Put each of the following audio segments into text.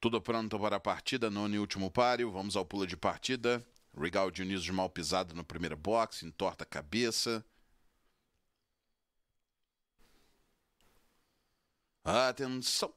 Tudo pronto para a partida, nono e último páreo. Vamos ao pulo de partida. Regal Dionísio de mal pisado no primeiro box, entorta a cabeça. Atenção!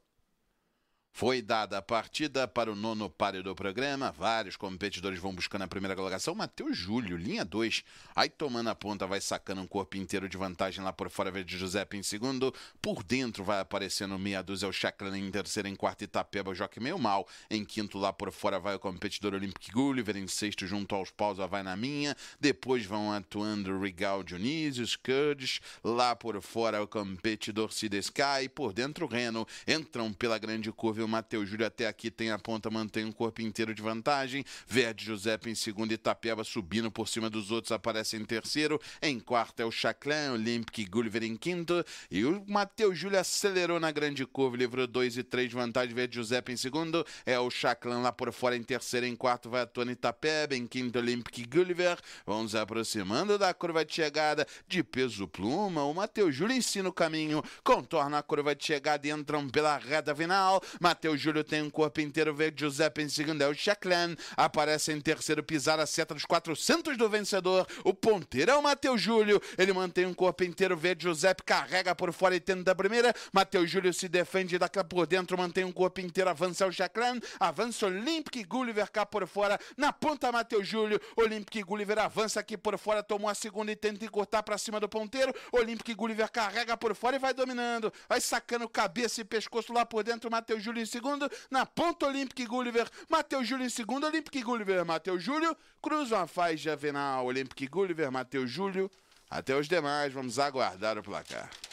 Foi dada a partida para o nono páreo do programa. Vários competidores vão buscando a primeira colocação. Matheus Júlio, linha 2. Aí tomando a ponta, vai sacando um corpo inteiro de vantagem lá por fora, verde de Giuseppe em segundo. Por dentro vai aparecendo meia dúzia, o Chaclan em terceiro, em quarto, Itapeba, o Joque meio mal. Em quinto, lá por fora, vai o competidor Olympic Gulliver. Em sexto, junto aos paus, vai na minha. Depois vão atuando Rigal Dionísio, Curdes. Lá por fora, o competidor Sidesky. Por dentro, Reno. Entram pela grande curva o Matheus Júlio até aqui tem a ponta, mantém um corpo inteiro de vantagem. Verde Giuseppe em segundo, Itapeba subindo por cima dos outros, aparece em terceiro. Em quarto é o Chaclan, Olympic Gulliver em quinto. E o Matheus Júlio acelerou na grande curva, livrou dois e três de vantagem. Verde Giuseppe em segundo, é o Chaclan lá por fora em terceiro. Em quarto vai a Tony Itapeba, em quinto Olympic Gulliver. Vamos aproximando da curva de chegada de peso pluma. O Matheus Júlio ensina o caminho, contorna a curva de chegada e entram pela reta final. Matheus Júlio tem um corpo inteiro, verde. Giuseppe em segundo, é o Chaclan. Aparece em terceiro pisar a seta dos 400 do vencedor. O ponteiro é o Matheus Júlio. Ele mantém um corpo inteiro, verde. Giuseppe, carrega por fora e tenta a primeira. Matheus Júlio se defende daqui por dentro, mantém um corpo inteiro, avança o Chaclan. Avança o Olympic Gulliver cá por fora. Na ponta, Matheus Júlio. Olympic Gulliver avança aqui por fora, tomou a segunda e tenta encurtar para cima do ponteiro. Olympic Gulliver carrega por fora e vai dominando. Vai sacando cabeça e pescoço lá por dentro, Matheus Júlio Júlio em segundo. Na ponta, Olympic Gulliver. Matheus Júlio em segundo. Olympic Gulliver, Matheus Júlio. Cruzam a faixa venal Olympic Gulliver, Matheus Júlio. Até os demais, vamos aguardar o placar.